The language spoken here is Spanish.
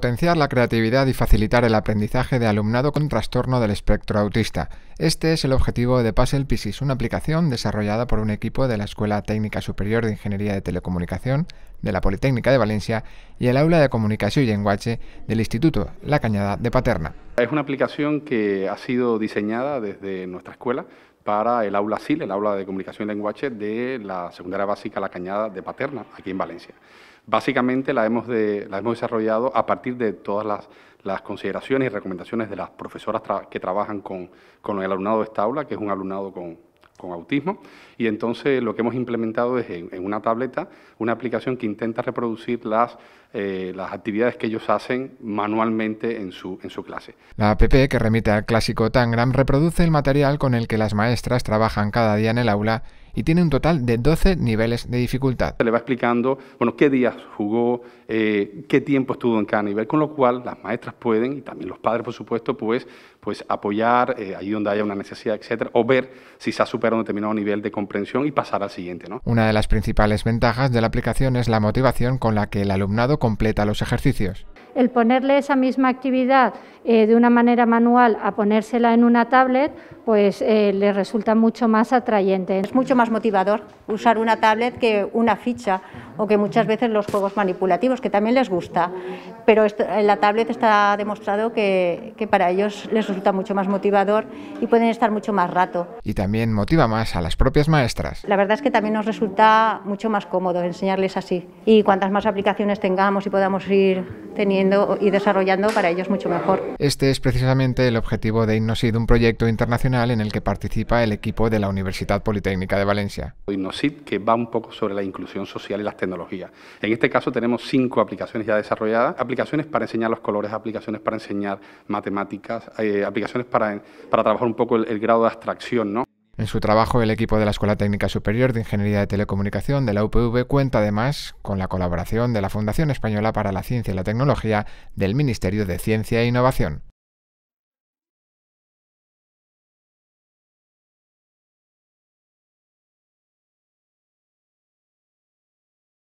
potenciar la creatividad y facilitar el aprendizaje de alumnado con trastorno del espectro autista. Este es el objetivo de Puzzle una aplicación desarrollada por un equipo de la Escuela Técnica Superior de Ingeniería de Telecomunicación de la Politécnica de Valencia y el Aula de Comunicación y Lenguaje del Instituto La Cañada de Paterna. Es una aplicación que ha sido diseñada desde nuestra escuela para el aula SIL, el aula de comunicación y lenguaje de la secundaria básica La Cañada de Paterna, aquí en Valencia. Básicamente la hemos, desarrollado a partir de todas las, consideraciones y recomendaciones de las profesoras que trabajan con, con el alumnado de esta aula, que es un alumnado con, con autismo y entonces lo que hemos implementado es en, una tableta una aplicación que intenta reproducir las, eh, las actividades que ellos hacen manualmente en su, en su clase. La app que remite al clásico Tangram reproduce el material con el que las maestras trabajan cada día en el aula y tiene un total de 12 niveles de dificultad. Se le va explicando bueno, qué días jugó, eh, qué tiempo estuvo en cada nivel, con lo cual las maestras pueden, y también los padres por supuesto, pues, pues apoyar eh, ahí donde haya una necesidad, etcétera, o ver si se ha superado un determinado nivel de comprensión y pasar al siguiente. ¿no? Una de las principales ventajas de la aplicación es la motivación con la que el alumnado completa los ejercicios. El ponerle esa misma actividad eh, de una manera manual a ponérsela en una tablet, pues eh, les resulta mucho más atrayente. Es mucho más motivador usar una tablet que una ficha o que muchas veces los juegos manipulativos, que también les gusta, pero en eh, la tablet está demostrado que, que para ellos les resulta mucho más motivador y pueden estar mucho más rato. Y también motiva más a las propias maestras. La verdad es que también nos resulta mucho más cómodo enseñarles así y cuantas más aplicaciones tengamos y podamos ir teniendo y desarrollando, para ellos mucho mejor. Este es precisamente el objetivo de Innosid, un proyecto internacional en el que participa el equipo de la Universidad Politécnica de Valencia. Innosid, que va un poco sobre la inclusión social y las tecnologías. En este caso tenemos cinco aplicaciones ya desarrolladas, aplicaciones para enseñar los colores, aplicaciones para enseñar matemáticas, eh, aplicaciones para, trabajar un poco el, el grado de abstracción, ¿no? su trabajo, el equipo de la Escuela Técnica Superior de Ingeniería de Telecomunicación de la UPV cuenta además con la colaboración de la Fundación Española para la Ciencia y la Tecnología del Ministerio de Ciencia e Innovación.